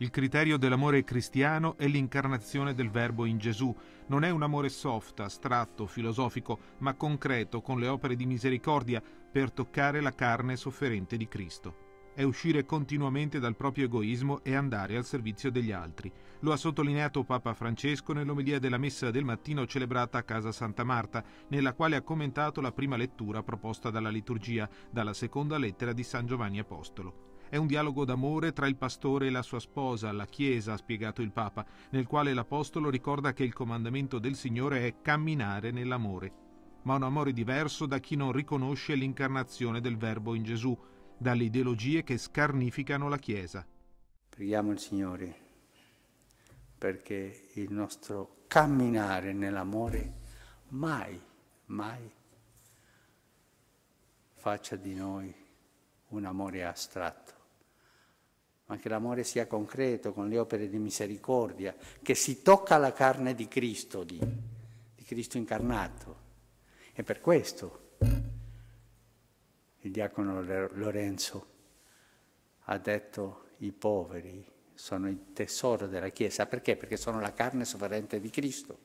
Il criterio dell'amore cristiano è l'incarnazione del Verbo in Gesù. Non è un amore soft, astratto, filosofico, ma concreto con le opere di misericordia per toccare la carne sofferente di Cristo. È uscire continuamente dal proprio egoismo e andare al servizio degli altri. Lo ha sottolineato Papa Francesco nell'omelia della messa del mattino celebrata a casa Santa Marta, nella quale ha commentato la prima lettura proposta dalla liturgia, dalla seconda lettera di San Giovanni Apostolo. È un dialogo d'amore tra il pastore e la sua sposa, la Chiesa, ha spiegato il Papa, nel quale l'Apostolo ricorda che il comandamento del Signore è camminare nell'amore, ma un amore diverso da chi non riconosce l'incarnazione del Verbo in Gesù, dalle ideologie che scarnificano la Chiesa. Preghiamo il Signore perché il nostro camminare nell'amore mai, mai faccia di noi un amore astratto, ma che l'amore sia concreto con le opere di misericordia, che si tocca la carne di Cristo, di, di Cristo incarnato. E per questo il diacono Lorenzo ha detto i poveri sono il tesoro della Chiesa, perché? Perché sono la carne sofferente di Cristo.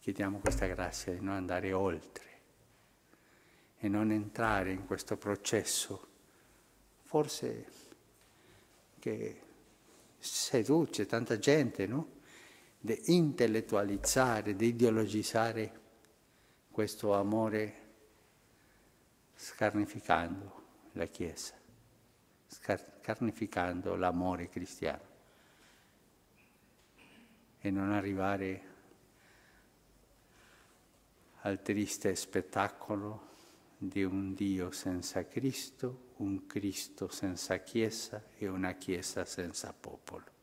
Chiediamo questa grazia di non andare oltre e non entrare in questo processo, forse che seduce tanta gente, no? di intellettualizzare, di ideologizzare questo amore scarnificando la Chiesa, scarnificando l'amore cristiano e non arrivare al triste spettacolo de un Dios senza Cristo, un Cristo senza Chiesa y una Chiesa senza popolo.